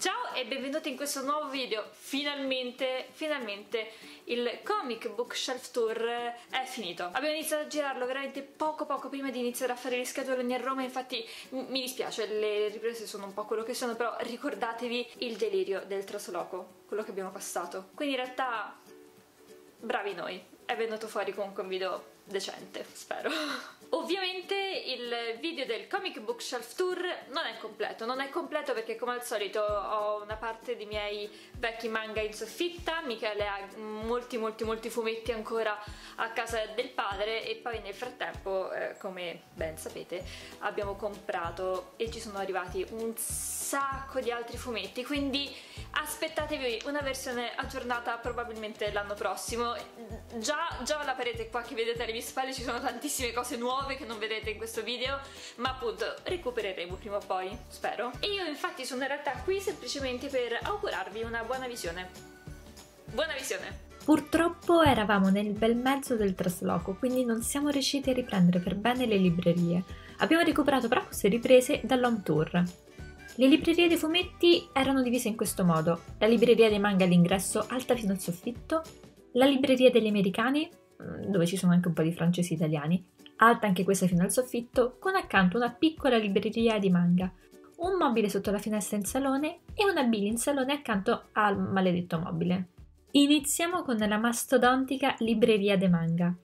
Ciao e benvenuti in questo nuovo video, finalmente, finalmente il comic bookshelf tour eh, è finito Abbiamo iniziato a girarlo veramente poco poco prima di iniziare a fare le scatoloni a Roma Infatti mi dispiace, le riprese sono un po' quello che sono Però ricordatevi il delirio del trasloco, quello che abbiamo passato Quindi in realtà, bravi noi, è venuto fuori comunque un video decente, spero Ovviamente il video del Comic Book Shelf Tour non è completo, non è completo perché come al solito ho una parte dei miei vecchi manga in soffitta, Michele ha molti molti molti fumetti ancora a casa del padre e poi nel frattempo, eh, come ben sapete, abbiamo comprato e ci sono arrivati un sacco di altri fumetti, quindi aspettatevi una versione aggiornata probabilmente l'anno prossimo. Già, già la parete qua che vedete alle mie spalle ci sono tantissime cose nuove nuove che non vedete in questo video ma appunto recupereremo prima o poi, spero e io infatti sono in realtà qui semplicemente per augurarvi una buona visione buona visione! Purtroppo eravamo nel bel mezzo del trasloco, quindi non siamo riusciti a riprendere per bene le librerie. Abbiamo recuperato però queste riprese dall'home tour. Le librerie dei fumetti erano divise in questo modo: la libreria dei manga all'ingresso alta fino al soffitto, la libreria degli americani, mm, dove ci sono anche un po' di francesi italiani, alta anche questa fino al soffitto, con accanto una piccola libreria di manga, un mobile sotto la finestra in salone e una bile in salone accanto al maledetto mobile. Iniziamo con la mastodontica libreria de manga.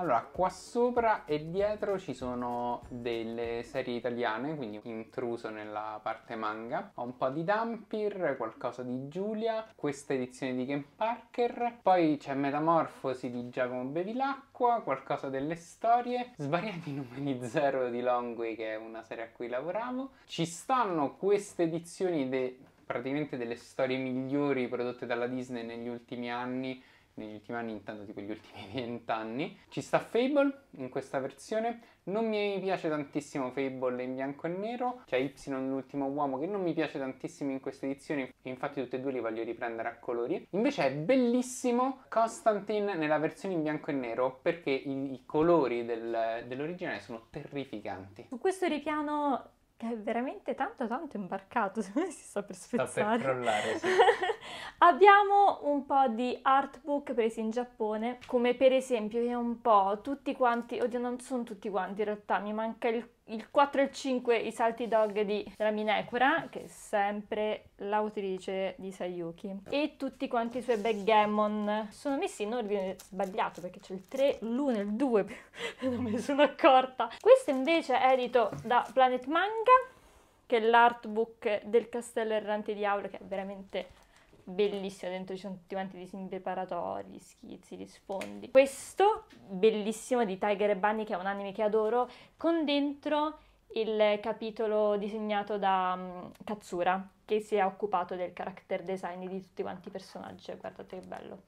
Allora, qua sopra e dietro ci sono delle serie italiane, quindi intruso nella parte manga. Ho un po' di Dampir, qualcosa di Giulia, questa edizione di Ken Parker. Poi c'è Metamorfosi di Giacomo Bevilacqua, qualcosa delle storie, svariati numeri zero di Longway, che è una serie a cui lavoravo. Ci stanno queste edizioni de... praticamente delle storie migliori prodotte dalla Disney negli ultimi anni negli ultimi anni, intanto tipo gli ultimi vent'anni. Ci sta Fable in questa versione, non mi piace tantissimo Fable in bianco e nero, c'è Y l'ultimo uomo che non mi piace tantissimo in questa edizione, infatti tutti e due li voglio riprendere a colori. Invece è bellissimo Constantine nella versione in bianco e nero perché i, i colori del, dell'originale sono terrificanti. Su questo ripiano è veramente tanto tanto imbarcato, si sta per spezzare. Sta per crollare, sì. Abbiamo un po' di artbook presi in Giappone, come per esempio un po' tutti quanti, oddio non sono tutti quanti in realtà, mi manca il il 4 e il 5 i salti dog di Raminecura, che è sempre l'autrice di Sayuki, e tutti quanti i suoi backgammon sono messi in ordine sbagliato perché c'è il 3, l'1 e il 2, non me ne sono accorta. Questo invece è edito da Planet Manga, che è l'artbook del Castello Errante di Aula, che è veramente bellissimo, dentro ci sono tutti quanti i disegni preparatori, gli schizzi, gli sfondi. Questo, bellissimo, di Tiger e Bunny, che è un anime che adoro, con dentro il capitolo disegnato da um, Katsura, che si è occupato del character design di tutti quanti i personaggi. Guardate che bello.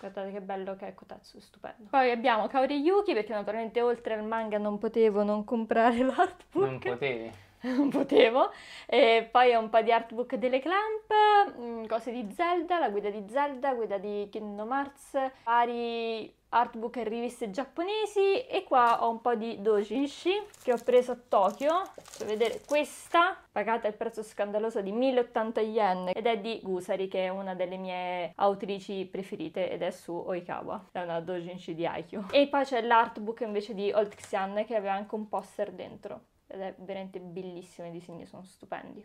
Guardate che bello che è Kotatsu, stupendo. Poi abbiamo Kaori Yuki, perché naturalmente oltre al manga non potevo non comprare l'artbook. Non potevi. non potevo. E poi ho un po' di artbook delle clamp, mm, cose di Zelda, la guida di Zelda, guida di Kingdom Hearts, vari artbook e riviste giapponesi e qua ho un po' di dojinshi che ho preso a Tokyo per vedere questa pagata il prezzo scandaloso di 1080 yen ed è di Gusari che è una delle mie autrici preferite ed è su Oikawa è una dojinshi di Aikyu e poi c'è l'artbook invece di Old Xian che aveva anche un poster dentro ed è veramente bellissimo, i disegni sono stupendi.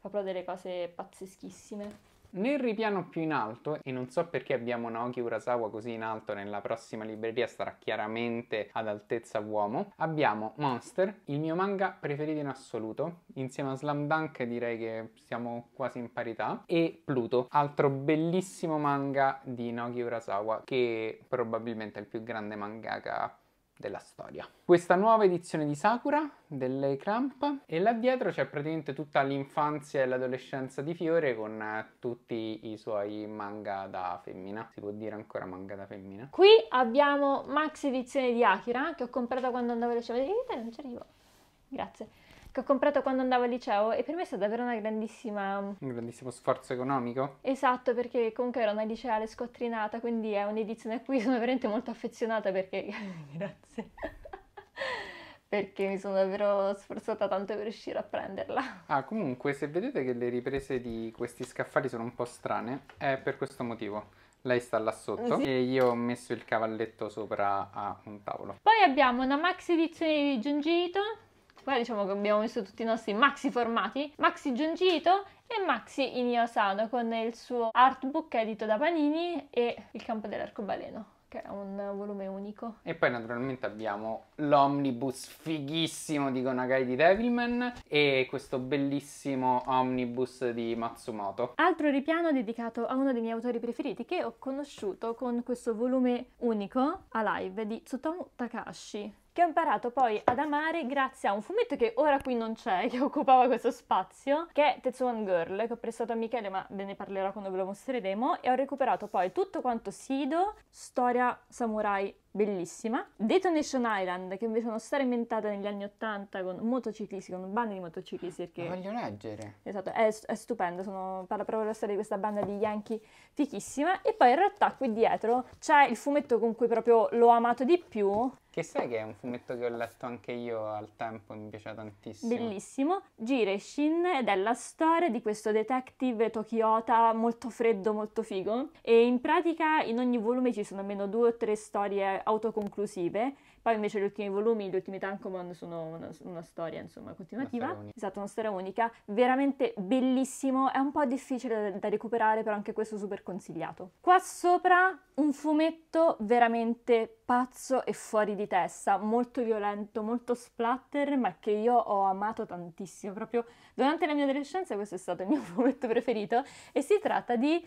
Fa proprio delle cose pazzeschissime. Nel ripiano più in alto, e non so perché abbiamo Naoki Urasawa così in alto, nella prossima libreria sarà chiaramente ad altezza uomo, abbiamo Monster, il mio manga preferito in assoluto, insieme a Slam Dunk direi che siamo quasi in parità, e Pluto, altro bellissimo manga di Naoki Urasawa che probabilmente è il più grande mangaka della storia. Questa nuova edizione di Sakura delle Cramp e là dietro c'è praticamente tutta l'infanzia e l'adolescenza di Fiore con eh, tutti i suoi manga da femmina, si può dire ancora manga da femmina. Qui abbiamo Max edizione di Akira che ho comprato quando andavo alle scuole di vita e non ci arrivo. Grazie che ho comprato quando andavo al liceo e per me è stata davvero una grandissima... Mm, un grandissimo sforzo economico. Esatto, perché comunque era una liceale scottrinata, quindi è un'edizione a cui sono veramente molto affezionata perché... Grazie. perché mi sono davvero sforzata tanto per riuscire a prenderla. Ah, comunque, se vedete che le riprese di questi scaffali sono un po' strane, è per questo motivo. Lei sta là sotto sì. e io ho messo il cavalletto sopra a un tavolo. Poi abbiamo una maxi edizione di Giungito Qua diciamo che abbiamo messo tutti i nostri maxi formati, maxi Giungito e maxi Inio Asano con il suo artbook edito da Panini e il campo dell'arcobaleno che è un volume unico. E poi naturalmente abbiamo l'omnibus fighissimo di Gonagai di Devilman e questo bellissimo omnibus di Matsumoto. Altro ripiano dedicato a uno dei miei autori preferiti che ho conosciuto con questo volume unico a live di Tsutomu Takashi che ho imparato poi ad amare grazie a un fumetto che ora qui non c'è, che occupava questo spazio, che è Tetsuan Girl, che ho prestato a Michele, ma ve ne parlerò quando ve lo mostreremo, e ho recuperato poi tutto quanto Sido, storia samurai bellissima. Detonation Island, che invece è una storia inventata negli anni Ottanta con motociclisti, con bande di motociclisti. Perché... voglio leggere. Esatto, è, è stupendo, sono, parla proprio della storia di questa banda di Yankee fichissima. E poi in realtà qui dietro c'è il fumetto con cui proprio l'ho amato di più. Che sai che è un fumetto che ho letto anche io al tempo, mi piaceva tantissimo. Bellissimo. Jireshin ed è la storia di questo detective Tokiota molto freddo, molto figo. E in pratica in ogni volume ci sono almeno due o tre storie eh, autoconclusive, poi invece gli ultimi volumi, gli ultimi Tankomon sono una, una storia insomma continuativa, una storia esatto, una storia unica, veramente bellissimo, è un po' difficile da, da recuperare però anche questo super consigliato. Qua sopra un fumetto veramente pazzo e fuori di testa, molto violento, molto splatter, ma che io ho amato tantissimo, proprio durante la mia adolescenza questo è stato il mio fumetto preferito e si tratta di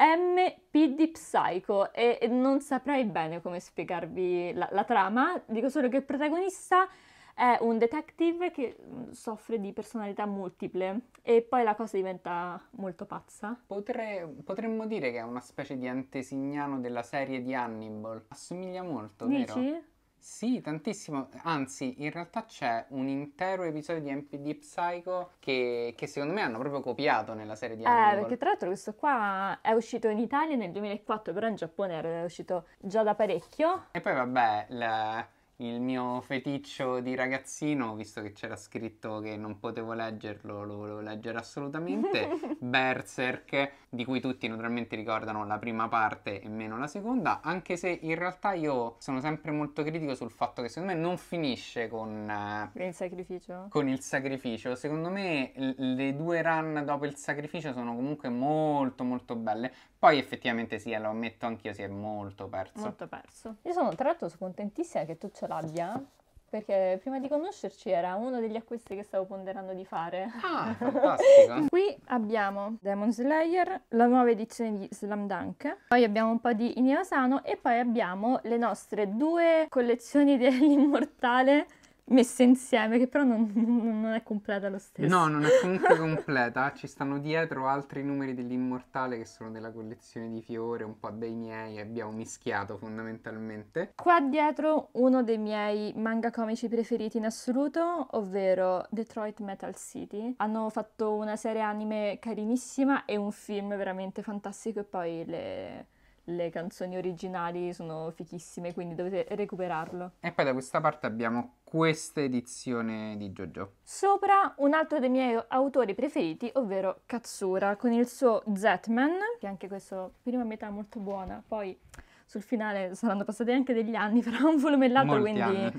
MPD Psycho e, e non saprei bene come spiegarvi la, la trama, dico solo che il protagonista è un detective che mm, soffre di personalità multiple e poi la cosa diventa molto pazza. Potre, potremmo dire che è una specie di antesignano della serie di Hannibal. Assomiglia molto, Dici? vero? Sì, tantissimo. Anzi, in realtà c'è un intero episodio di MPD Psycho che, che secondo me hanno proprio copiato nella serie di Anime. Eh, perché tra l'altro questo qua è uscito in Italia nel 2004, però in Giappone era uscito già da parecchio. E poi vabbè, la il mio feticcio di ragazzino, visto che c'era scritto che non potevo leggerlo, lo volevo leggere assolutamente, Berserk, di cui tutti naturalmente ricordano la prima parte e meno la seconda, anche se in realtà io sono sempre molto critico sul fatto che secondo me non finisce con... Eh, il sacrificio? Con il sacrificio, secondo me le due run dopo il sacrificio sono comunque molto molto belle, poi effettivamente sì, lo ammetto anch'io, si è molto perso. Molto perso. Io sono tra l'altro contentissima che tu ce l'abbia, perché prima di conoscerci era uno degli acquisti che stavo ponderando di fare. Ah, fantastico. Qui abbiamo Demon Slayer, la nuova edizione di Slam Dunk, poi abbiamo un po' di Inio e poi abbiamo le nostre due collezioni dell'Immortale messe insieme, che però non, non, è completa lo stesso. No, non è comunque completa, ci stanno dietro altri numeri dell'immortale che sono della collezione di fiore, un po' dei miei, abbiamo mischiato fondamentalmente. Qua dietro uno dei miei manga comici preferiti in assoluto, ovvero Detroit Metal City. Hanno fatto una serie anime carinissima e un film veramente fantastico e poi le le canzoni originali sono fichissime, quindi dovete recuperarlo. E poi da questa parte abbiamo questa edizione di JoJo. Sopra un altro dei miei autori preferiti, ovvero Katsura, con il suo Zetman, che anche questo prima metà molto buona, poi sul finale saranno passati anche degli anni, però un volume volumellato, Molti quindi anni.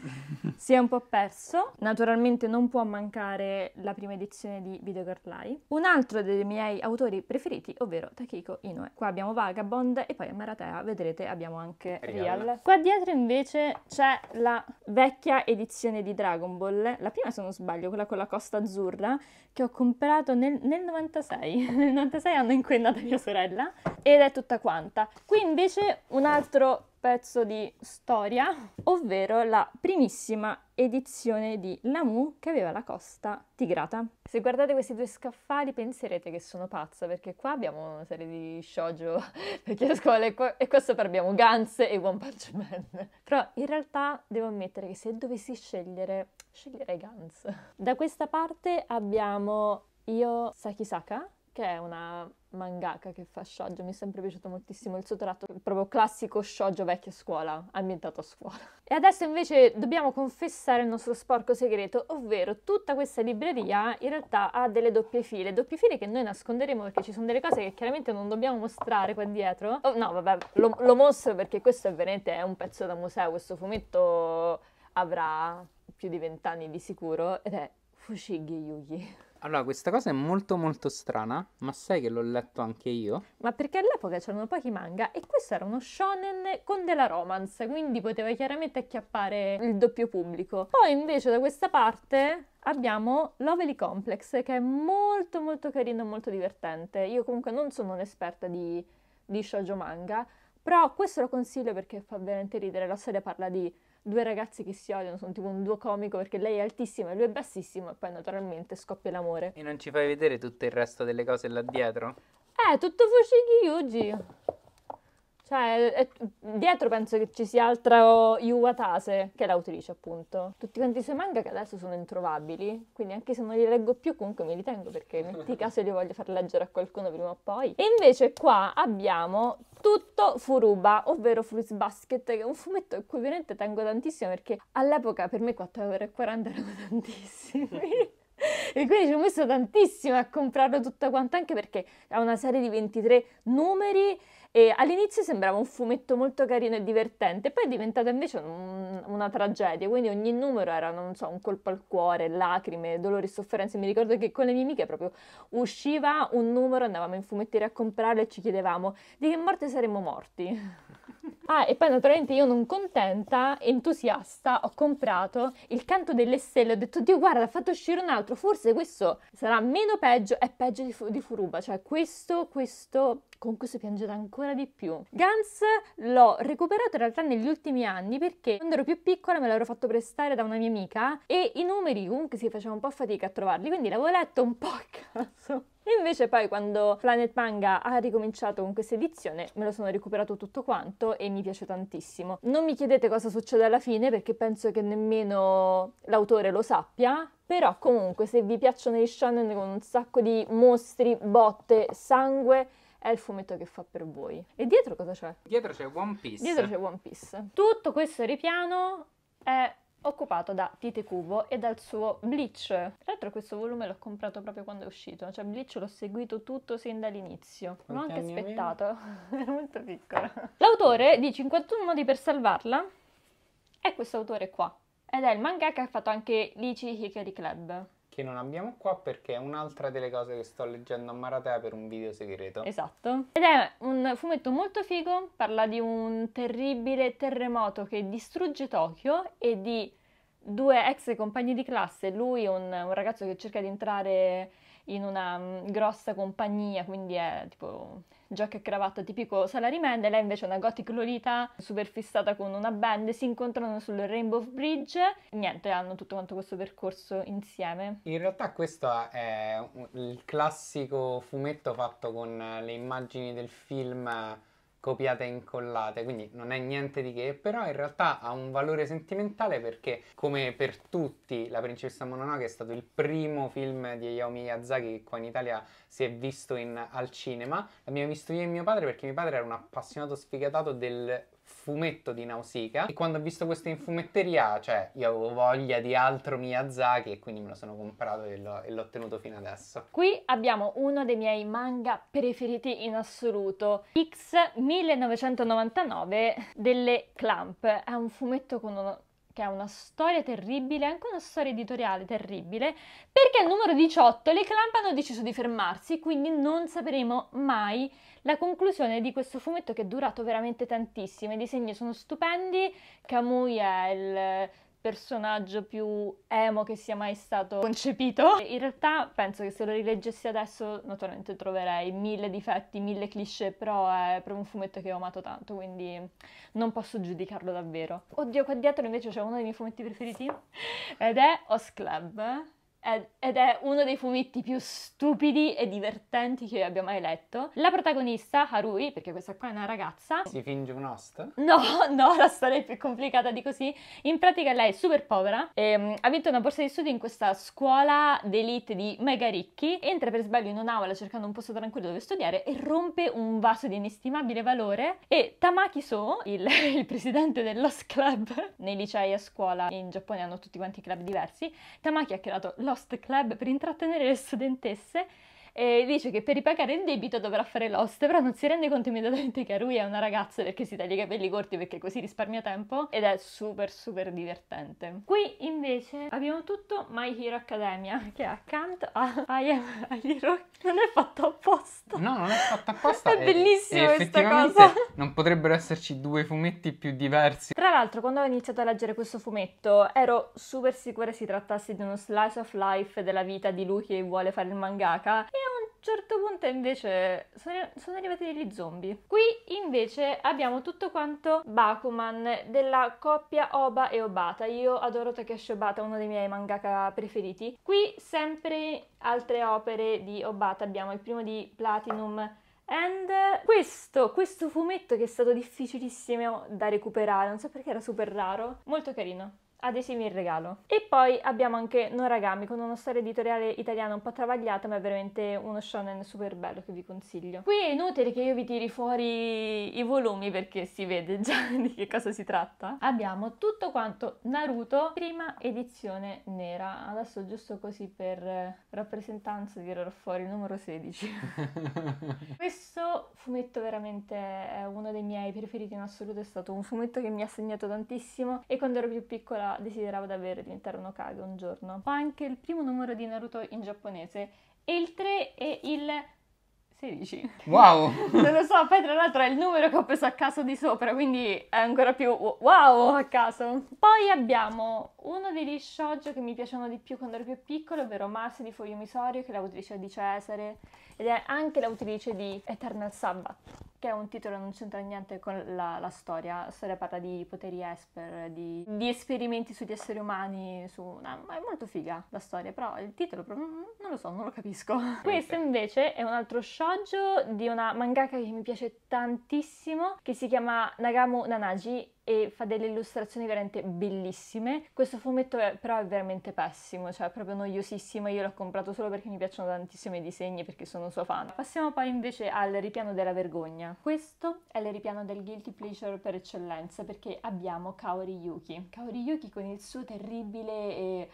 si è un po' perso. Naturalmente non può mancare la prima edizione di Video Carlai. Un altro dei miei autori preferiti, ovvero Takiko Inoue. Qua abbiamo Vagabond e poi a Maratea, vedrete, abbiamo anche Real. Real. Qua dietro invece c'è la vecchia edizione di Dragon Ball, la prima se non sbaglio, quella con la costa azzurra, che ho comprato nel, nel 96, nel 96 hanno inquinata mia sorella, ed è tutta quanta. Qui invece un'altra altro pezzo di storia, ovvero la primissima edizione di Lamu che aveva la costa tigrata. Se guardate questi due scaffali penserete che sono pazza perché qua abbiamo una serie di shoujo vecchie scuole e qua, e qua sopra abbiamo Gans e One Punch Man. Però in realtà devo ammettere che se dovessi scegliere, sceglierei Gans. Da questa parte abbiamo Io Sakisaka che è una mangaka che fa shoujo, mi è sempre piaciuto moltissimo il suo tratto proprio classico shoujo vecchia scuola, ambientato a scuola. E adesso invece dobbiamo confessare il nostro sporco segreto, ovvero tutta questa libreria in realtà ha delle doppie file, doppie file che noi nasconderemo perché ci sono delle cose che chiaramente non dobbiamo mostrare qua dietro. Oh, no, vabbè, lo, lo mostro perché questo è veramente è un pezzo da museo, questo fumetto avrà più di vent'anni di sicuro ed è Fushigi Yugi. Allora, questa cosa è molto molto strana, ma sai che l'ho letto anche io? Ma perché all'epoca c'erano pochi manga e questo era uno shonen con della romance, quindi poteva chiaramente acchiappare il doppio pubblico. Poi invece da questa parte abbiamo Lovely Complex, che è molto molto carino e molto divertente. Io comunque non sono un'esperta di, di shoujo manga, però questo lo consiglio perché fa veramente ridere, la serie parla di due ragazzi che si odiano, sono tipo un duo comico perché lei è altissima e lui è bassissimo e poi naturalmente scoppia l'amore. E non ci fai vedere tutto il resto delle cose là dietro? Eh, tutto Fushigi Yuji. Cioè, è, dietro penso che ci sia altra Iwatase, che è l'autrice appunto. Tutti quanti i suoi manga che adesso sono introvabili, quindi anche se non li leggo più comunque me li tengo perché metti caso li voglio far leggere a qualcuno prima o poi. E invece qua abbiamo tutto Furuba, ovvero Fruits Basket, che è un fumetto a cui ovviamente tengo tantissimo perché all'epoca per me 4,40€ erano tantissimi. e quindi ci ho messo tantissimo a comprarlo tutto quanto anche perché ha una serie di 23 numeri e all'inizio sembrava un fumetto molto carino e divertente, poi è diventata invece un, una tragedia, quindi ogni numero era, non so, un colpo al cuore, lacrime, dolori, sofferenze. Mi ricordo che con le mie amiche proprio usciva un numero, andavamo in fumetteria a comprarlo e ci chiedevamo di che morte saremmo morti. ah, e poi naturalmente io non contenta, entusiasta, ho comprato il canto delle stelle, ho detto Dio guarda, ha fatto uscire un altro, forse questo sarà meno peggio, è peggio di, fu- di Furuba, cioè questo, questo con questo piangerò ancora di più. Guns l'ho recuperato in realtà negli ultimi anni perché quando ero più piccola me l'avrò fatto prestare da una mia amica e i numeri comunque si faceva un po' fatica a trovarli, quindi l'avevo letto un po' a caso. E invece poi quando Planet Manga ha ricominciato con questa edizione me lo sono recuperato tutto quanto e mi piace tantissimo. Non mi chiedete cosa succede alla fine perché penso che nemmeno l'autore lo sappia, però comunque se vi piacciono i shonen con un sacco di mostri, botte, sangue è il fumetto che fa per voi. E dietro cosa c'è? Dietro c'è One Piece. Dietro c'è One Piece. Tutto questo ripiano è occupato da Tite Cubo e dal suo Bleach. Tra l'altro questo volume l'ho comprato proprio quando è uscito, cioè Bleach l'ho seguito tutto sin dall'inizio. L'ho anche aspettato, era molto piccola. L'autore di 51 modi per salvarla è questo autore qua ed è il mangaka che ha fatto anche l'Ichi Hikari Club che non abbiamo qua perché è un'altra delle cose che sto leggendo a Maratea per un video segreto. Esatto. Ed è un fumetto molto figo, parla di un terribile terremoto che distrugge Tokyo e di due ex compagni di classe, lui e un, un ragazzo che cerca di entrare in una mm, grossa compagnia, quindi è tipo giacca e cravatta tipico salarimende, lei invece è una gothic lolita super fissata con una band, si incontrano sul Rainbow Bridge, niente, hanno tutto quanto questo percorso insieme. In realtà questo è un, il classico fumetto fatto con le immagini del film copiate e incollate, quindi non è niente di che, però in realtà ha un valore sentimentale perché come per tutti La principessa Mononoke è stato il primo film di Hayao Miyazaki che qua in Italia si è visto in, al cinema, l'abbiamo visto io e mio padre perché mio padre era un appassionato sfigatato del fumetto di Nausicaa e quando ho visto questo in fumetteria, cioè io avevo voglia di altro Miyazaki e quindi me lo sono comprato e l'ho, e l'ho tenuto fino adesso. Qui abbiamo uno dei miei manga preferiti in assoluto, X 1999 delle Clamp. È un fumetto con uno, che ha una storia terribile, anche una storia editoriale terribile, perché al numero 18 le Clamp hanno deciso di fermarsi, quindi non sapremo mai la conclusione di questo fumetto che è durato veramente tantissimo. I disegni sono stupendi, Camui è il personaggio più emo che sia mai stato concepito. In realtà penso che se lo rileggessi adesso naturalmente troverei mille difetti, mille cliché, però è proprio un fumetto che ho amato tanto, quindi non posso giudicarlo davvero. Oddio, qua dietro invece c'è uno dei miei fumetti preferiti ed è Os Club ed è uno dei fumetti più stupidi e divertenti che io abbia mai letto. La protagonista, Harui, perché questa qua è una ragazza... Si finge un host? No, no, la storia è più complicata di così. In pratica lei è super povera, e, ehm, ha vinto una borsa di studio in questa scuola d'elite di mega ricchi, entra per sbaglio in un'aula cercando un posto tranquillo dove studiare e rompe un vaso di inestimabile valore e Tamaki So, il, il presidente dell'host club, nei licei a scuola in Giappone hanno tutti quanti club diversi, Tamaki ha creato la Lost Club per intrattenere le studentesse e dice che per ripagare il debito dovrà fare l'oste, però non si rende conto immediatamente che Arui è una ragazza perché si taglia i capelli corti perché così risparmia tempo ed è super super divertente. Qui invece abbiamo tutto My Hero Academia che è accanto a I Am a Hero. Non è fatto apposta. No, non è fatto apposta. è bellissima questa cosa. Non potrebbero esserci due fumetti più diversi. Tra l'altro, quando ho iniziato a leggere questo fumetto, ero super sicura si trattasse di uno slice of life della vita di lui che vuole fare il mangaka. E certo punto invece sono, sono arrivati degli zombie. Qui invece abbiamo tutto quanto Bakuman della coppia Oba e Obata. Io adoro Takeshi Obata, uno dei miei mangaka preferiti. Qui sempre altre opere di Obata. Abbiamo il primo di Platinum And questo, questo fumetto che è stato difficilissimo da recuperare, non so perché era super raro, molto carino ad esimi il regalo. E poi abbiamo anche Noragami con una storia editoriale italiana un po' travagliata ma è veramente uno shonen super bello che vi consiglio. Qui è inutile che io vi tiri fuori i volumi perché si vede già di che cosa si tratta. Abbiamo tutto quanto Naruto prima edizione nera. Adesso giusto così per rappresentanza tirerò fuori il numero 16. Questo fumetto veramente è uno dei miei preferiti in assoluto, è stato un fumetto che mi ha segnato tantissimo e quando ero più piccola desideravo desiderava davvero diventare un Okage un giorno. Ho anche il primo numero di Naruto in giapponese e il 3 e il 16. Wow! non lo so, poi tra l'altro è il numero che ho preso a caso di sopra, quindi è ancora più wow a caso. Poi abbiamo uno degli shoujo che mi piacevano di più quando ero più piccolo, ovvero Marcy di Foglio Misorio, che è l'autrice di Cesare ed è anche l'autrice di Eternal Sabbath che è un titolo che non c'entra niente con la, la, storia. La storia parla di poteri esper, di, di esperimenti sugli esseri umani, su una, è molto figa la storia, però il titolo non lo so, non lo capisco. Questo invece è un altro shoujo di una mangaka che mi piace tantissimo, che si chiama Nagamu Nanagi e fa delle illustrazioni veramente bellissime. Questo fumetto è, però è veramente pessimo, cioè è proprio noiosissimo, io l'ho comprato solo perché mi piacciono tantissimo i disegni perché sono sua fan. Passiamo poi invece al ripiano della vergogna. Questo è il ripiano del guilty pleasure per eccellenza perché abbiamo Kaori Yuki. Kaori Yuki con il suo terribile e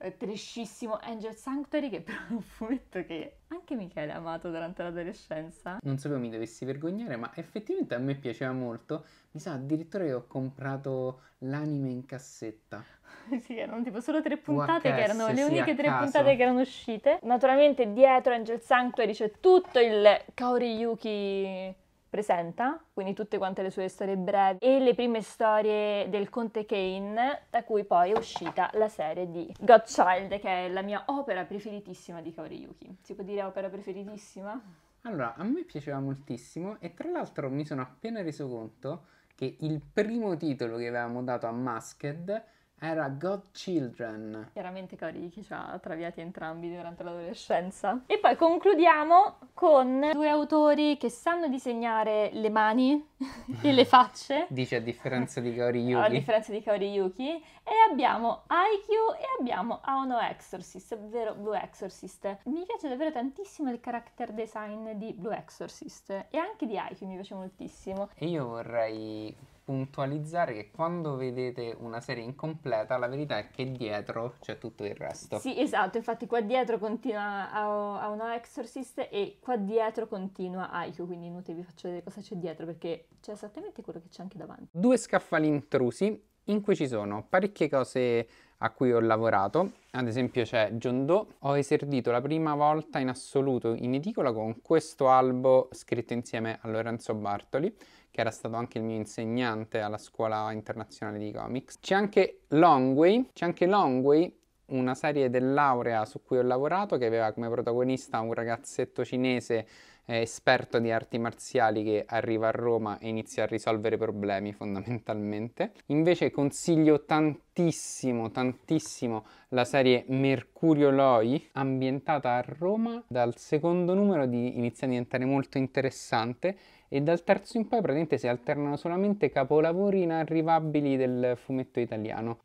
eh, trescissimo Angel Sanctuary, che però è un fumetto che anche Michele ha amato durante l'adolescenza. Non sapevo mi dovessi vergognare, ma effettivamente a me piaceva molto. Mi sa addirittura che ho comprato l'anime in cassetta. sì, erano tipo solo tre puntate UHS, che erano le uniche tre caso. puntate che erano uscite. Naturalmente dietro Angel Sanctuary c'è tutto il Kaori Yuki presenta, quindi tutte quante le sue storie brevi e le prime storie del Conte Kane, da cui poi è uscita la serie di Godchild, che è la mia opera preferitissima di Kaori Si può dire opera preferitissima? Allora, a me piaceva moltissimo e tra l'altro mi sono appena reso conto che il primo titolo che avevamo dato a Masked era God Children. Chiaramente Kariki ci ha traviati entrambi durante l'adolescenza. E poi concludiamo con due autori che sanno disegnare le mani e le facce. Dice a differenza di Kaori Yuki. A differenza di Kaori Yuki. E abbiamo IQ e abbiamo Aono Exorcist, ovvero Blue Exorcist. Mi piace davvero tantissimo il character design di Blue Exorcist e anche di IQ mi piace moltissimo. E io vorrei puntualizzare che quando vedete una serie incompleta la verità è che dietro c'è tutto il resto. Sì, esatto, infatti qua dietro continua a, a una Exorcist e qua dietro continua Aiku, quindi inutile vi faccio vedere cosa c'è dietro perché c'è esattamente quello che c'è anche davanti. Due scaffali intrusi in cui ci sono parecchie cose a cui ho lavorato, ad esempio c'è John Doe, ho esordito la prima volta in assoluto in edicola con questo albo scritto insieme a Lorenzo Bartoli che era stato anche il mio insegnante alla scuola internazionale di comics. C'è anche Longway, c'è anche Longway, una serie laurea su cui ho lavorato che aveva come protagonista un ragazzetto cinese eh, esperto di arti marziali che arriva a Roma e inizia a risolvere problemi fondamentalmente. Invece consiglio tantissimo, tantissimo la serie Mercurio Loi ambientata a Roma dal secondo numero di, inizia a diventare molto interessante e dal terzo in poi praticamente si alternano solamente capolavori inarrivabili del fumetto italiano.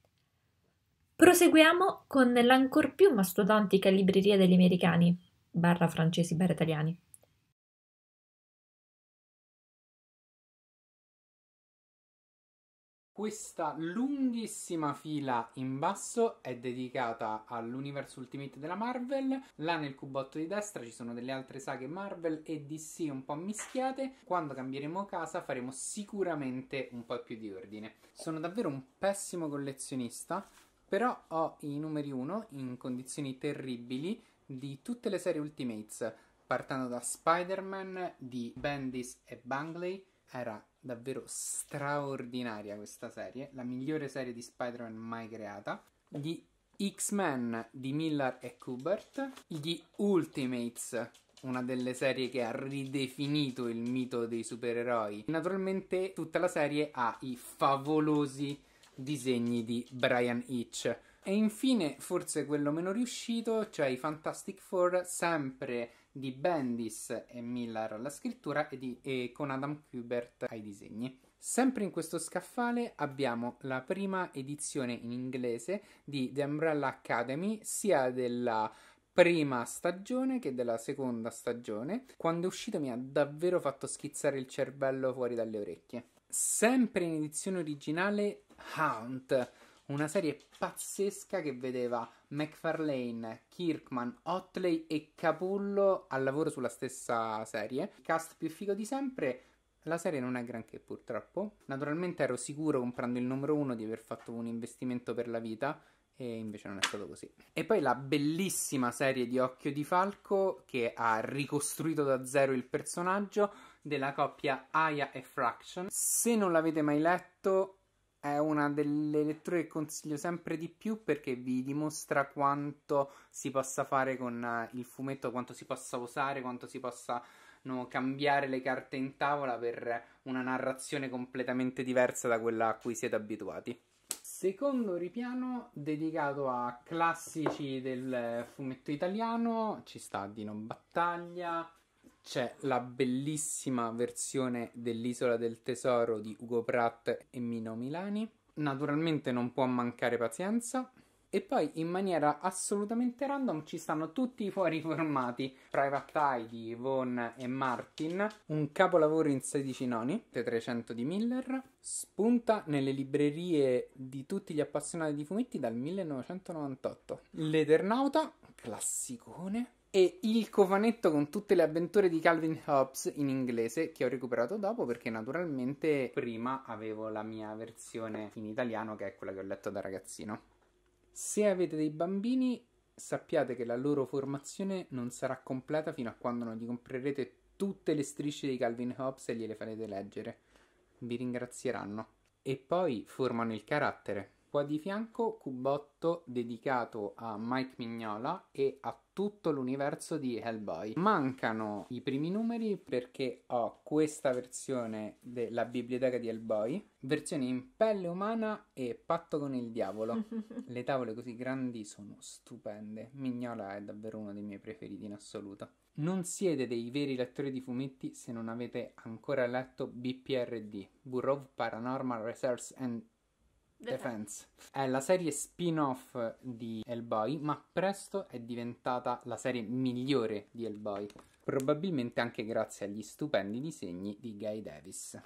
Proseguiamo con l'ancor più mastodontica libreria degli americani, barra francesi, barra italiani. Questa lunghissima fila in basso è dedicata all'universo Ultimate della Marvel. Là nel cubotto di destra ci sono delle altre saghe Marvel e DC un po' mischiate. Quando cambieremo casa faremo sicuramente un po' più di ordine. Sono davvero un pessimo collezionista, però ho i numeri 1 in condizioni terribili di tutte le serie Ultimates, partendo da Spider-Man di Bendis e Bangley. Era davvero straordinaria questa serie, la migliore serie di Spider-Man mai creata. Gli X-Men di Miller e Kubert, gli Ultimates, una delle serie che ha ridefinito il mito dei supereroi. Naturalmente tutta la serie ha i favolosi disegni di Brian Hitch. E infine, forse quello meno riuscito, cioè i Fantastic Four, sempre di Bendis e Miller alla scrittura e, di, e con Adam Kubert ai disegni. Sempre in questo scaffale abbiamo la prima edizione in inglese di The Umbrella Academy, sia della prima stagione che della seconda stagione. Quando è uscito mi ha davvero fatto schizzare il cervello fuori dalle orecchie. Sempre in edizione originale, Hunt una serie pazzesca che vedeva McFarlane, Kirkman, Otley e Capullo al lavoro sulla stessa serie. Il cast più figo di sempre. La serie non è granché purtroppo. Naturalmente ero sicuro comprando il numero uno di aver fatto un investimento per la vita e invece non è stato così. E poi la bellissima serie di Occhio di Falco che ha ricostruito da zero il personaggio della coppia Aya e Fraction. Se non l'avete mai letto è una delle letture che consiglio sempre di più perché vi dimostra quanto si possa fare con eh, il fumetto, quanto si possa usare, quanto si possano cambiare le carte in tavola per una narrazione completamente diversa da quella a cui siete abituati. Secondo ripiano dedicato a classici del fumetto italiano, ci sta Dino Battaglia, c'è la bellissima versione dell'Isola del Tesoro di Ugo Pratt e Mino Milani. Naturalmente non può mancare pazienza. E poi in maniera assolutamente random ci stanno tutti i fuori formati. Private Eye di Yvonne e Martin, un capolavoro in 16 noni, t 300 di Miller, spunta nelle librerie di tutti gli appassionati di fumetti dal 1998. L'Eternauta, classicone, e Il cofanetto con tutte le avventure di Calvin Hobbes in inglese che ho recuperato dopo perché naturalmente prima avevo la mia versione in italiano che è quella che ho letto da ragazzino. Se avete dei bambini sappiate che la loro formazione non sarà completa fino a quando non gli comprerete tutte le strisce di Calvin Hobbes e gliele farete leggere. Vi ringrazieranno. E poi formano il carattere. Qua di fianco cubotto dedicato a Mike Mignola e a tutto l'universo di Hellboy. Mancano i primi numeri perché ho questa versione della biblioteca di Hellboy, versione in pelle umana e patto con il diavolo. Le tavole così grandi sono stupende. Mignola è davvero uno dei miei preferiti in assoluto. Non siete dei veri lettori di fumetti se non avete ancora letto BPRD, Bureau of Paranormal Research and Defense. È la serie spin-off di Hellboy, ma presto è diventata la serie migliore di Hellboy, probabilmente anche grazie agli stupendi disegni di Guy Davis.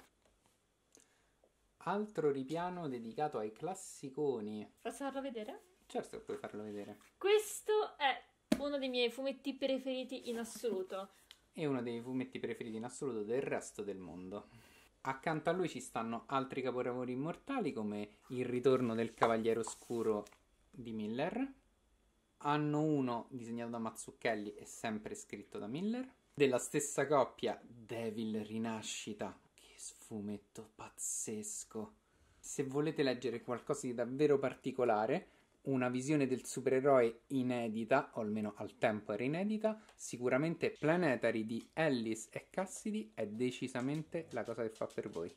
Altro ripiano dedicato ai classiconi. Posso farlo vedere? Certo, puoi farlo vedere. Questo è uno dei miei fumetti preferiti in assoluto. E uno dei fumetti preferiti in assoluto del resto del mondo. Accanto a lui ci stanno altri capolavori immortali come Il ritorno del Cavaliere Oscuro di Miller, Anno 1 disegnato da Mazzucchelli e sempre scritto da Miller, della stessa coppia Devil Rinascita, che sfumetto pazzesco. Se volete leggere qualcosa di davvero particolare, una visione del supereroe inedita, o almeno al tempo era inedita, sicuramente Planetary di Ellis e Cassidy è decisamente la cosa che fa per voi.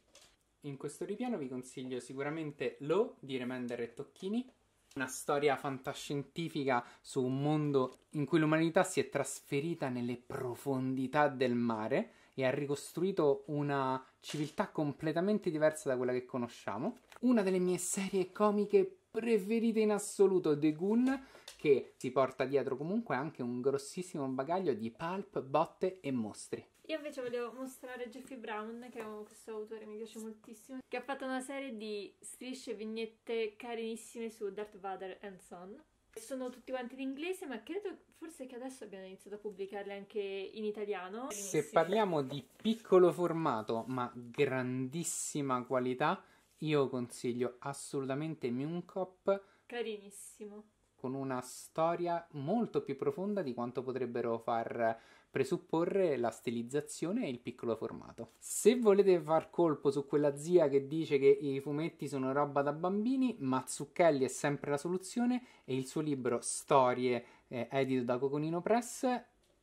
In questo ripiano vi consiglio sicuramente Lo di Remender e Tocchini, una storia fantascientifica su un mondo in cui l'umanità si è trasferita nelle profondità del mare e ha ricostruito una civiltà completamente diversa da quella che conosciamo. Una delle mie serie comiche preferite in assoluto The Goon che si porta dietro comunque anche un grossissimo bagaglio di pulp, botte e mostri. Io invece volevo mostrare Jeffrey Brown, che è questo autore mi piace moltissimo, che ha fatto una serie di strisce e vignette carinissime su Darth Vader and Son. Sono tutti quanti in inglese, ma credo forse che adesso abbiano iniziato a pubblicarle anche in italiano. Se parliamo di piccolo formato, ma grandissima qualità, io consiglio assolutamente Muncop. Carinissimo. Con una storia molto più profonda di quanto potrebbero far presupporre la stilizzazione e il piccolo formato. Se volete far colpo su quella zia che dice che i fumetti sono roba da bambini, Mazzucchelli è sempre la soluzione e il suo libro Storie, eh, edito da Coconino Press,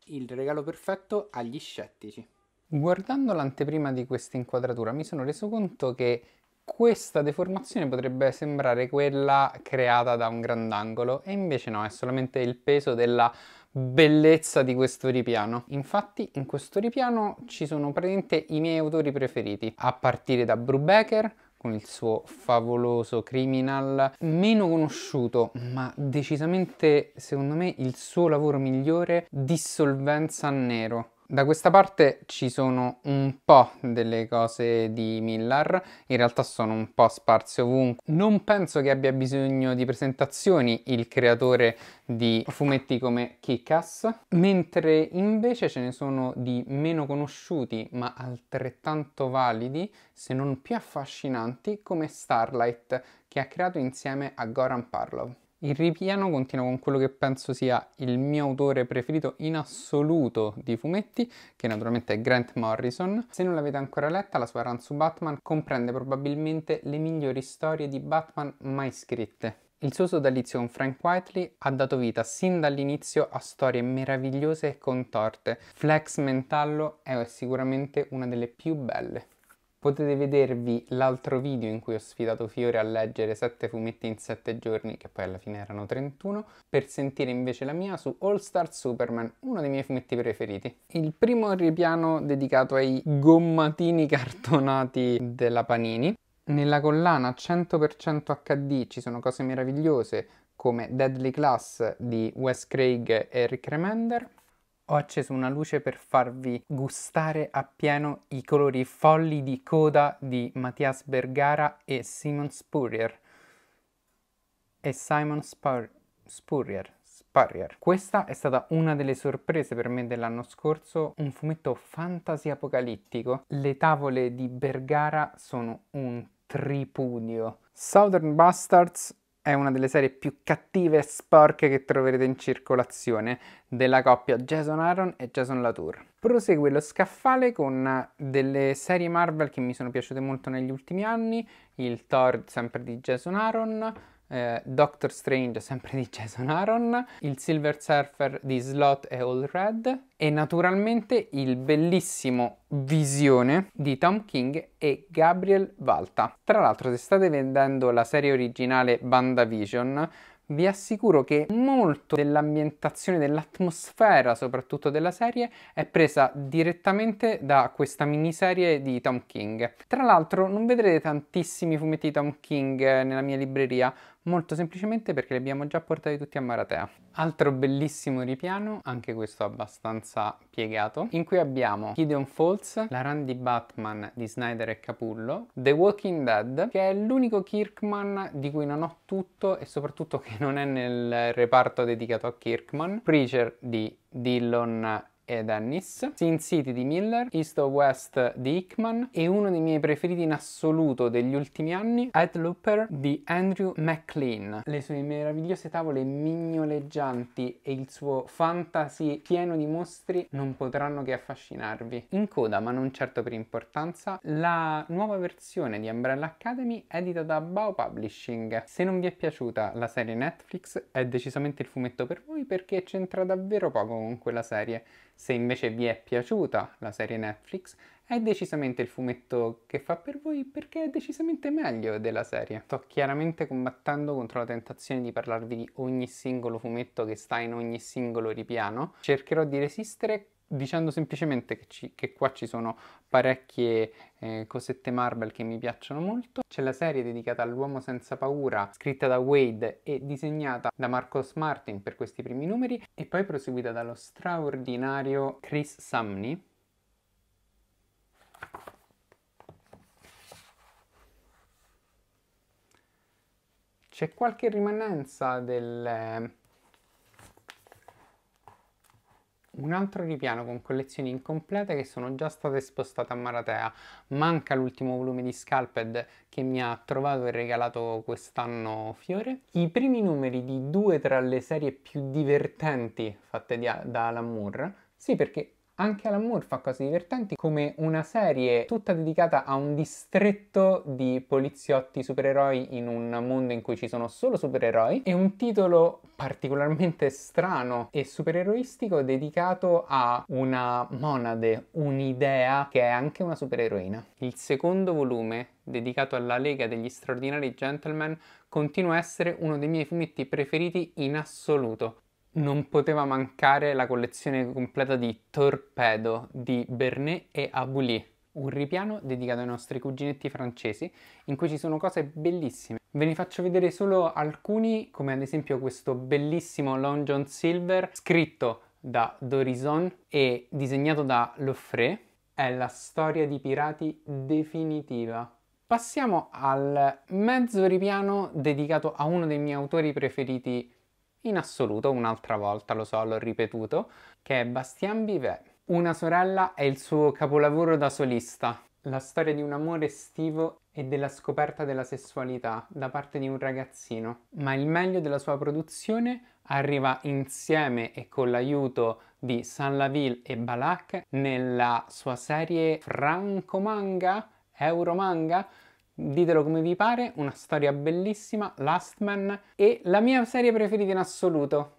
il regalo perfetto agli scettici. Guardando l'anteprima di questa inquadratura mi sono reso conto che questa deformazione potrebbe sembrare quella creata da un grandangolo e invece no, è solamente il peso della bellezza di questo ripiano. Infatti in questo ripiano ci sono praticamente i miei autori preferiti, a partire da Brubaker, con il suo favoloso criminal meno conosciuto ma decisamente secondo me il suo lavoro migliore dissolvenza nero da questa parte ci sono un po' delle cose di Millar, in realtà sono un po' sparse ovunque. Non penso che abbia bisogno di presentazioni il creatore di fumetti come Kick-Ass, mentre invece ce ne sono di meno conosciuti ma altrettanto validi, se non più affascinanti, come Starlight, che ha creato insieme a Goran Parlov. Il ripiano continua con quello che penso sia il mio autore preferito in assoluto di fumetti, che naturalmente è Grant Morrison. Se non l'avete ancora letta, la sua Run su Batman comprende probabilmente le migliori storie di Batman mai scritte. Il suo sodalizio con Frank Whiteley ha dato vita sin dall'inizio a storie meravigliose e contorte. Flex Mentallo è sicuramente una delle più belle. Potete vedervi l'altro video in cui ho sfidato Fiore a leggere 7 fumetti in 7 giorni, che poi alla fine erano 31, per sentire invece la mia su All Star Superman, uno dei miei fumetti preferiti. Il primo ripiano dedicato ai gommatini cartonati della Panini. Nella collana 100% HD ci sono cose meravigliose come Deadly Class di Wes Craig e Rick Remender, ho acceso una luce per farvi gustare appieno i colori folli di coda di Mattias Bergara e Simon Spurrier. E Simon Spur- Spurrier. Spurrier. Questa è stata una delle sorprese per me dell'anno scorso, un fumetto fantasy apocalittico. Le tavole di Bergara sono un tripudio. Southern Bastards è una delle serie più cattive e sporche che troverete in circolazione della coppia Jason Aaron e Jason Latour. Prosegue lo scaffale con delle serie Marvel che mi sono piaciute molto negli ultimi anni, il Thor sempre di Jason Aaron, eh, Doctor Strange sempre di Jason Aaron, il Silver Surfer di Slot e All Red e naturalmente il bellissimo Visione di Tom King e Gabriel Valta. Tra l'altro se state vendendo la serie originale Banda Vision, vi assicuro che molto dell'ambientazione, dell'atmosfera soprattutto della serie è presa direttamente da questa miniserie di Tom King. Tra l'altro non vedrete tantissimi fumetti di Tom King eh, nella mia libreria, molto semplicemente perché li abbiamo già portati tutti a Maratea. Altro bellissimo ripiano, anche questo abbastanza piegato, in cui abbiamo Gideon Falls, la run di Batman di Snyder e Capullo, The Walking Dead, che è l'unico Kirkman di cui non ho tutto e soprattutto che non è nel reparto dedicato a Kirkman, Preacher di Dillon e Dennis, Sin City di Miller, East of West di Hickman e uno dei miei preferiti in assoluto degli ultimi anni, Ed Looper di Andrew McLean. Le sue meravigliose tavole mignoleggianti e il suo fantasy pieno di mostri non potranno che affascinarvi. In coda, ma non certo per importanza, la nuova versione di Umbrella Academy edita da Bao Publishing. Se non vi è piaciuta la serie Netflix è decisamente il fumetto per voi perché c'entra davvero poco con quella serie. Se invece vi è piaciuta la serie Netflix, è decisamente il fumetto che fa per voi perché è decisamente meglio della serie. Sto chiaramente combattendo contro la tentazione di parlarvi di ogni singolo fumetto che sta in ogni singolo ripiano. Cercherò di resistere dicendo semplicemente che, ci, che, qua ci sono parecchie eh, cosette Marvel che mi piacciono molto. C'è la serie dedicata all'uomo senza paura, scritta da Wade e disegnata da Marcos Martin per questi primi numeri, e poi proseguita dallo straordinario Chris Sumney. C'è qualche rimanenza del, un altro ripiano con collezioni incomplete che sono già state spostate a Maratea. Manca l'ultimo volume di Scalped che mi ha trovato e regalato quest'anno Fiore. I primi numeri di due tra le serie più divertenti fatte da Alan Moore. Sì, perché anche Alan Moore fa cose divertenti come una serie tutta dedicata a un distretto di poliziotti supereroi in un mondo in cui ci sono solo supereroi e un titolo particolarmente strano e supereroistico dedicato a una monade, un'idea che è anche una supereroina. Il secondo volume dedicato alla Lega degli straordinari gentlemen continua a essere uno dei miei fumetti preferiti in assoluto non poteva mancare la collezione completa di Torpedo di Bernet e Abouli, un ripiano dedicato ai nostri cuginetti francesi in cui ci sono cose bellissime. Ve ne faccio vedere solo alcuni, come ad esempio questo bellissimo Long John Silver scritto da Dorison e disegnato da Loffre. È la storia di pirati definitiva. Passiamo al mezzo ripiano dedicato a uno dei miei autori preferiti in assoluto un'altra volta, lo so, l'ho ripetuto, che è Bastien Bivet. Una sorella è il suo capolavoro da solista, la storia di un amore estivo e della scoperta della sessualità da parte di un ragazzino, ma il meglio della sua produzione arriva insieme e con l'aiuto di Sanlaville e Balak nella sua serie Franco Manga, Euromanga, Ditelo come vi pare, una storia bellissima, Last Man e la mia serie preferita in assoluto.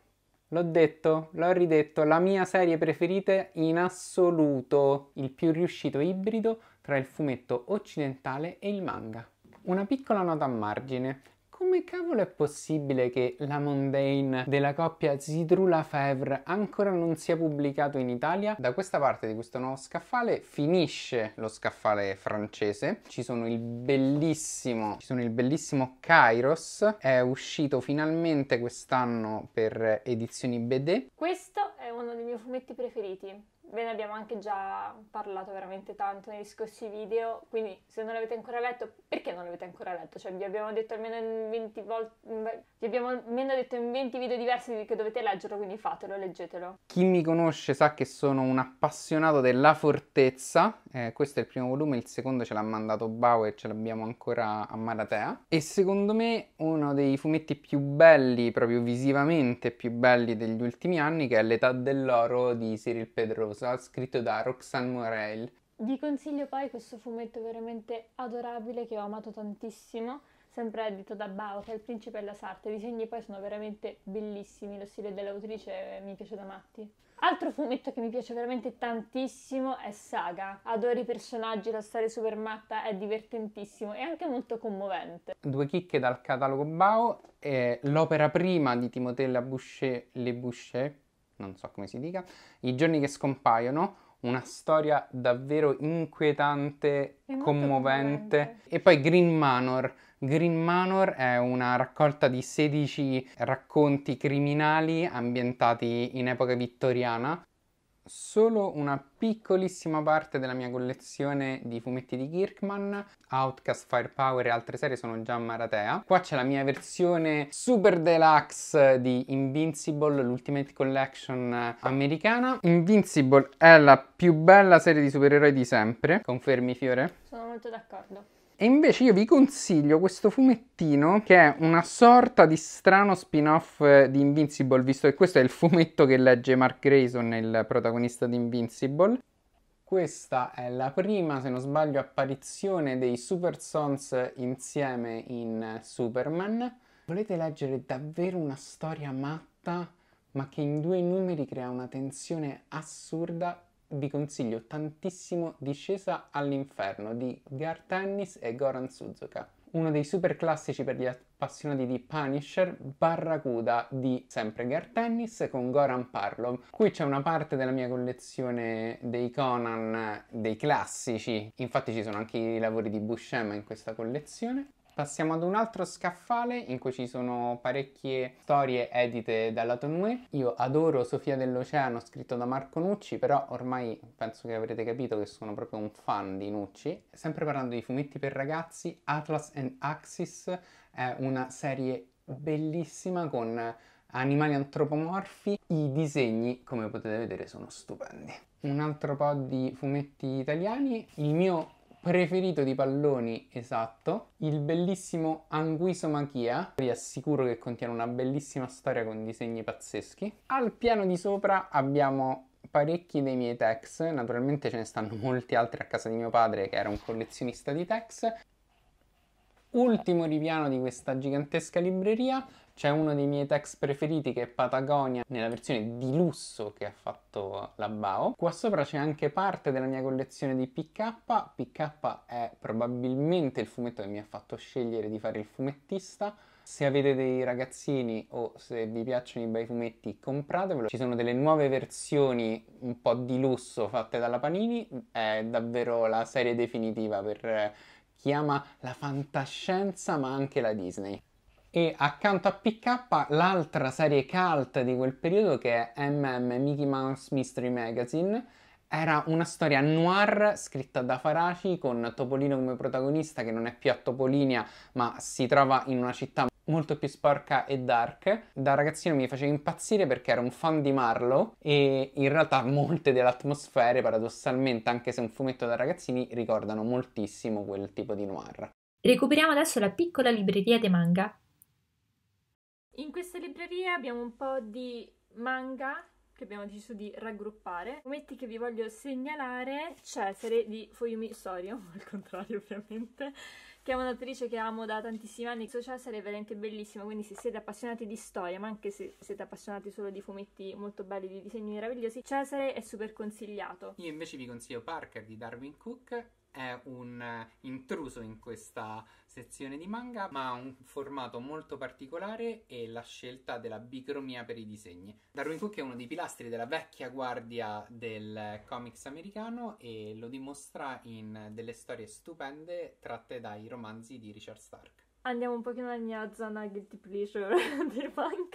L'ho detto, l'ho ridetto, la mia serie preferita in assoluto, il più riuscito ibrido tra il fumetto occidentale e il manga. Una piccola nota a margine, come cavolo è possibile che La Mondaine della coppia Zidru Lafevre ancora non sia pubblicato in Italia? Da questa parte di questo nuovo scaffale finisce lo scaffale francese, ci sono il bellissimo, ci sono il bellissimo Kairos, è uscito finalmente quest'anno per edizioni BD. Questo è uno dei miei fumetti preferiti ve ne abbiamo anche già parlato veramente tanto negli scorsi video, quindi se non l'avete ancora letto, perché non l'avete ancora letto? Cioè vi abbiamo detto almeno in 20 volte, vi abbiamo almeno detto in 20 video diversi che dovete leggerlo, quindi fatelo, leggetelo. Chi mi conosce sa che sono un appassionato della fortezza, eh, questo è il primo volume, il secondo ce l'ha mandato Bau e ce l'abbiamo ancora a Maratea e secondo me uno dei fumetti più belli, proprio visivamente più belli degli ultimi anni, che è L'età dell'oro di Cyril Pedrosa Rosa, scritto da Roxanne Morel. Vi consiglio poi questo fumetto veramente adorabile che ho amato tantissimo, sempre edito da Bao, che è Il principe della la sarta. I disegni poi sono veramente bellissimi, lo stile dell'autrice mi piace da matti. Altro fumetto che mi piace veramente tantissimo è Saga. Adoro i personaggi, la storia super matta è divertentissimo e anche molto commovente. Due chicche dal catalogo Bao, l'opera prima di Timotella Boucher, Le Boucher, non so come si dica, I giorni che scompaiono, una storia davvero inquietante, commovente. commovente. E poi Green Manor. Green Manor è una raccolta di 16 racconti criminali ambientati in epoca vittoriana solo una piccolissima parte della mia collezione di fumetti di Kirkman, Outcast, Firepower e altre serie sono già a Maratea. Qua c'è la mia versione super deluxe di Invincible, l'Ultimate Collection americana. Invincible è la più bella serie di supereroi di sempre, confermi Fiore? Sono molto d'accordo. E invece io vi consiglio questo fumettino che è una sorta di strano spin-off di Invincible, visto che questo è il fumetto che legge Mark Grayson, il protagonista di Invincible. Questa è la prima, se non sbaglio, apparizione dei Super Sons insieme in Superman. Volete leggere davvero una storia matta, ma che in due numeri crea una tensione assurda vi consiglio tantissimo Discesa all'inferno di Gar Tennis e Goran Suzuka. Uno dei super classici per gli appassionati di Punisher, Barracuda di sempre Gar Tennis con Goran Parlov. Qui c'è una parte della mia collezione dei Conan, dei classici, infatti ci sono anche i lavori di Buscema in questa collezione. Passiamo ad un altro scaffale in cui ci sono parecchie storie edite dalla Tonue. Io adoro Sofia dell'Oceano scritto da Marco Nucci, però ormai penso che avrete capito che sono proprio un fan di Nucci. Sempre parlando di fumetti per ragazzi, Atlas and Axis è una serie bellissima con animali antropomorfi. I disegni, come potete vedere, sono stupendi. Un altro po' di fumetti italiani. Il mio preferito di palloni esatto, il bellissimo Anguisomachia, vi assicuro che contiene una bellissima storia con disegni pazzeschi. Al piano di sopra abbiamo parecchi dei miei Tex, naturalmente ce ne stanno molti altri a casa di mio padre che era un collezionista di Tex. Ultimo ripiano di questa gigantesca libreria c'è uno dei miei tax preferiti che è Patagonia nella versione di lusso che ha fatto la Bao. Qua sopra c'è anche parte della mia collezione di PK. PK è probabilmente il fumetto che mi ha fatto scegliere di fare il fumettista. Se avete dei ragazzini o se vi piacciono i bei fumetti compratevelo. Ci sono delle nuove versioni un po' di lusso fatte dalla Panini. È davvero la serie definitiva per chi ama la fantascienza ma anche la Disney e accanto a PK l'altra serie cult di quel periodo che è MM Mickey Mouse Mystery Magazine era una storia noir scritta da Faraci con Topolino come protagonista che non è più a Topolinia ma si trova in una città molto più sporca e dark. Da ragazzino mi faceva impazzire perché ero un fan di Marlowe e in realtà molte delle atmosfere, paradossalmente, anche se un fumetto da ragazzini, ricordano moltissimo quel tipo di noir. Recuperiamo adesso la piccola libreria di manga in questa libreria abbiamo un po' di manga che abbiamo deciso di raggruppare. Fumetti che vi voglio segnalare, Cesare di Fuyumi Sorio, al contrario ovviamente, che è un'autrice che amo da tantissimi anni. Questo Cesare è veramente bellissimo, quindi se siete appassionati di storia, ma anche se siete appassionati solo di fumetti molto belli, di disegni meravigliosi, Cesare è super consigliato. Io invece vi consiglio Parker di Darwin Cook, è un intruso in questa sezione di manga, ma ha un formato molto particolare e la scelta della bicromia per i disegni. Darwin Cook è uno dei pilastri della vecchia guardia del comics americano e lo dimostra in delle storie stupende tratte dai romanzi di Richard Stark. Andiamo un pochino nella mia zona guilty pleasure del manga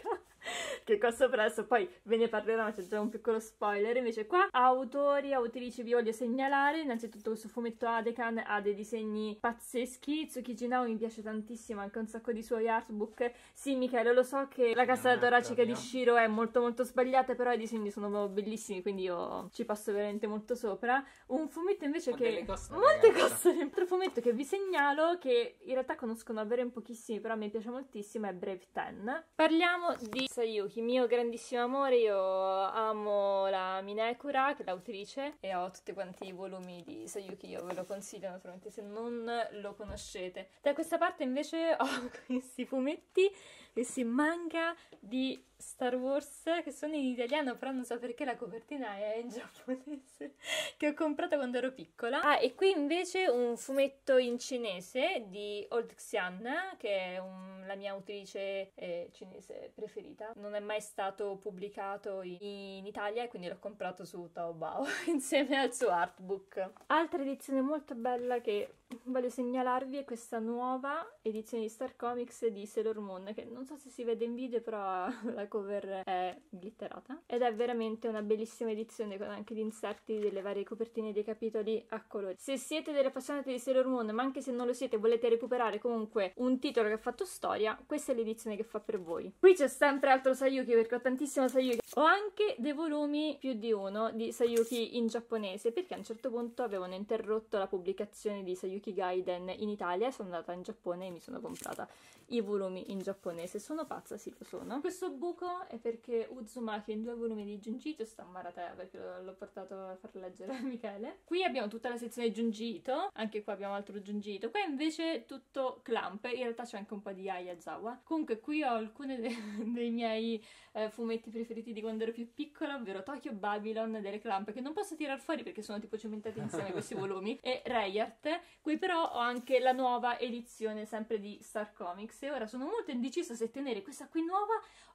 che qua sopra adesso poi ve ne parlerò, ma c'è già un piccolo spoiler. Invece qua, autori, autrici, vi voglio segnalare innanzitutto questo fumetto Adekan ha dei disegni pazzeschi, Tsukiji Nao mi piace tantissimo, anche un sacco di suoi artbook. Sì Michele, lo so che la cassa toracica di Shiro è molto molto sbagliata, però i disegni sono bellissimi, quindi io ci passo veramente molto sopra. Un fumetto invece Molte che... Costano, Molte cose Un altro fumetto che vi segnalo, che in realtà conoscono davvero in pochissimi, però mi piace moltissimo, è Brave Ten. Parliamo di Sayuki, mio grandissimo amore, io amo la Minekura, che è l'autrice, e ho tutti quanti i volumi di Sayuki, io ve lo consiglio naturalmente se non lo conoscete. Da questa parte invece ho questi fumetti, questi manga di Star Wars che sono in italiano, però non so perché la copertina è in giapponese, che ho comprato quando ero piccola. Ah, e qui invece un fumetto in cinese di Old Xian, che è un, la mia autrice eh, cinese preferita. Non è mai stato pubblicato in, in Italia e quindi l'ho comprato su Taobao insieme al suo artbook. Altra edizione molto bella che voglio segnalarvi è questa nuova edizione di Star Comics di Sailor Moon, che non so se si vede in video, però la cover è glitterata ed è veramente una bellissima edizione con anche gli inserti delle varie copertine dei capitoli a colori. Se siete delle appassionate di Sailor Moon, ma anche se non lo siete, volete recuperare comunque un titolo che ha fatto storia, questa è l'edizione che fa per voi. Qui c'è sempre altro Sayuki perché ho tantissimo Sayuki. Ho anche dei volumi più di uno di Sayuki in giapponese perché a un certo punto avevano interrotto la pubblicazione di Sayuki Gaiden in Italia, sono andata in Giappone e mi sono comprata i volumi in giapponese. Sono pazza, sì lo sono. Questo book Fuko è perché Uzumaki in due volumi di Giungito sta a Maratea, perché l'ho portato a far leggere a Michele. Qui abbiamo tutta la sezione Giungito, anche qua abbiamo altro Giungito. Qua invece tutto Clamp, in realtà c'è anche un po' di Ayazawa. Comunque qui ho alcuni de dei miei eh, fumetti preferiti di quando ero più piccola, ovvero Tokyo Babylon delle Clamp, che non posso tirar fuori perché sono tipo cementati insieme questi volumi, e Rayart. Qui però ho anche la nuova edizione sempre di Star Comics e ora sono molto indecisa se tenere questa qui nuova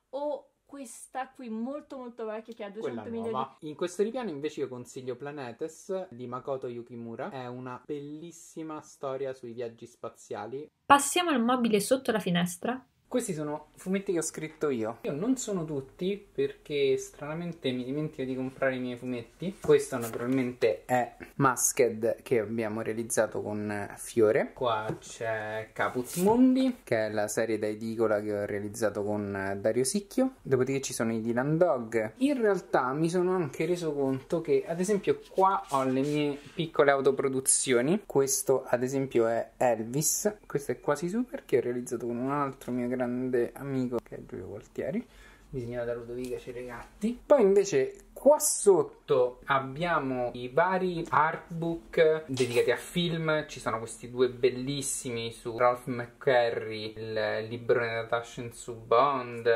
o questa qui molto molto vecchia che ha 200 200.000 di... In questo ripiano invece io consiglio Planetes di Makoto Yukimura, è una bellissima storia sui viaggi spaziali. Passiamo al mobile sotto la finestra questi sono fumetti che ho scritto io. Io non sono tutti perché stranamente mi dimentico di comprare i miei fumetti. Questo naturalmente è Masked che abbiamo realizzato con eh, Fiore. Qua c'è Caput Mundi che è la serie da edicola che ho realizzato con eh, Dario Sicchio. Dopodiché ci sono i Dylan Dog. In realtà mi sono anche reso conto che ad esempio qua ho le mie piccole autoproduzioni. Questo ad esempio è Elvis. Questo è quasi super che ho realizzato con un altro mio grande grande amico che è Giulio Gualtieri, disegnato da Ludovica Ceregatti. Poi invece qua sotto abbiamo i vari artbook dedicati a film, ci sono questi due bellissimi su Ralph McQuarrie, il libro da Taschen su Bond,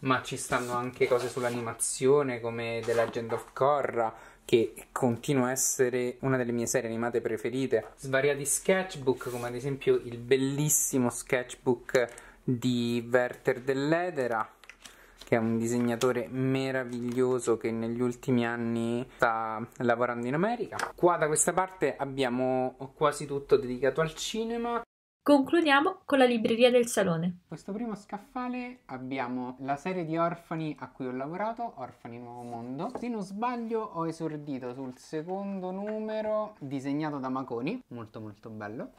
ma ci stanno anche cose sull'animazione come The Legend of Korra, che continua a essere una delle mie serie animate preferite. Svariati sketchbook, come ad esempio il bellissimo sketchbook di Werther dell'Edera che è un disegnatore meraviglioso che negli ultimi anni sta lavorando in America. Qua da questa parte abbiamo quasi tutto dedicato al cinema. Concludiamo con la libreria del salone. Questo primo scaffale abbiamo la serie di orfani a cui ho lavorato, Orfani Nuovo Mondo. Se non sbaglio ho esordito sul secondo numero disegnato da Maconi, molto molto bello.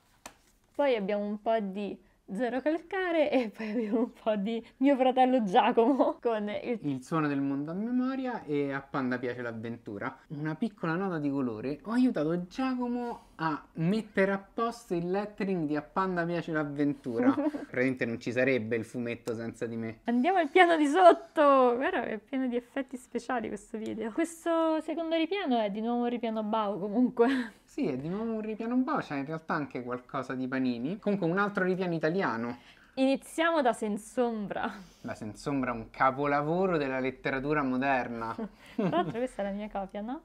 Poi abbiamo un po' di zero calcare e poi abbiamo un po' di mio fratello Giacomo con il... il suono del mondo a memoria e a Panda piace l'avventura. Una piccola nota di colore, ho aiutato Giacomo a mettere a posto il lettering di a Panda piace l'avventura. Praticamente non ci sarebbe il fumetto senza di me. Andiamo al piano di sotto, guarda è pieno di effetti speciali questo video. Questo secondo ripiano è di nuovo un ripiano Bau comunque. Sì, è di nuovo un ripiano bacia, in realtà anche qualcosa di panini. Comunque un altro ripiano italiano. Iniziamo da Sensombra. Da Sensombra, un capolavoro della letteratura moderna. Tra l'altro questa è la mia copia, no?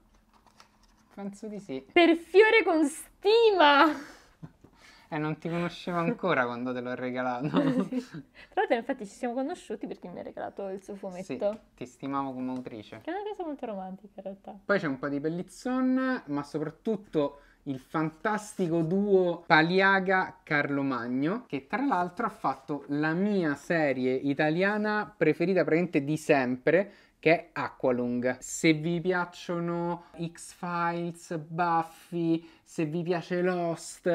Penso di sì. Per fiore con stima! E eh, non ti conoscevo ancora quando te l'ho regalato. sì. Tra l'altro, infatti, ci siamo conosciuti perché mi ha regalato il suo fumetto. Sì, ti stimavo come autrice. Che è una cosa molto romantica, in realtà. Poi c'è un po' di Pellizzon, ma soprattutto il fantastico duo Paliaga Carlo Magno, che tra l'altro ha fatto la mia serie italiana preferita praticamente di sempre, che è Aqualung. Se vi piacciono X-Files, Buffy, se vi piace Lost,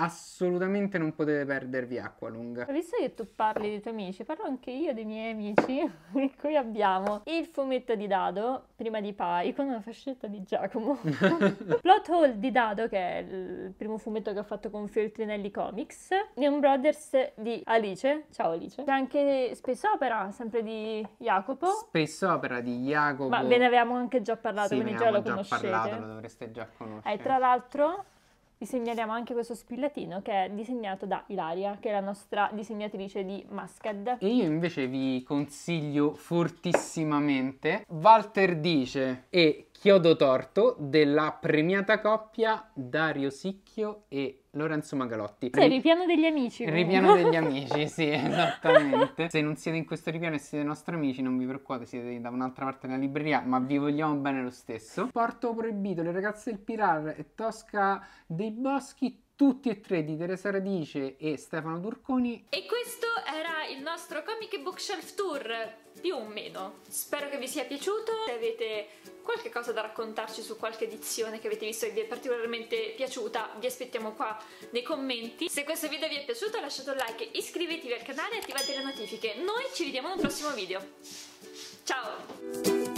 assolutamente non potete perdervi acqua lunga. Visto che tu parli dei tuoi amici, parlo anche io dei miei amici, in cui abbiamo il fumetto di Dado, prima di Pai, con una fascetta di Giacomo. Plot Hole di Dado, che è il primo fumetto che ho fatto con Feltrinelli Comics. Neon Brothers di Alice, ciao Alice. C'è anche Spesso Opera, sempre di Jacopo. Spesso Opera di Jacopo. Ma ve ne avevamo anche già parlato, sì, quindi già lo già conoscete. Parlato, lo dovreste già conoscere. E eh, tra l'altro vi segnaliamo anche questo spillatino che è disegnato da Ilaria, che è la nostra disegnatrice di Masked. E io invece vi consiglio fortissimamente Walter dice e Chiodo Torto della premiata coppia Dario Sicchio e Lorenzo Magalotti. Sì, ripiano degli amici. Ripiano degli amici, sì, esattamente. Se non siete in questo ripiano e siete nostri amici, non vi preoccupate, siete da un'altra parte della libreria, ma vi vogliamo bene lo stesso. Porto Proibito, le ragazze del Pirar e Tosca dei Boschi, tutti e tre di Teresa Radice e Stefano Turconi. E questo era il nostro Comic Bookshelf Tour, più o meno. Spero che vi sia piaciuto, se avete qualche cosa da raccontarci su qualche edizione che avete visto e vi è particolarmente piaciuta, vi aspettiamo qua nei commenti. Se questo video vi è piaciuto lasciate un like, iscrivetevi al canale e attivate le notifiche. Noi ci vediamo nel prossimo video. Ciao!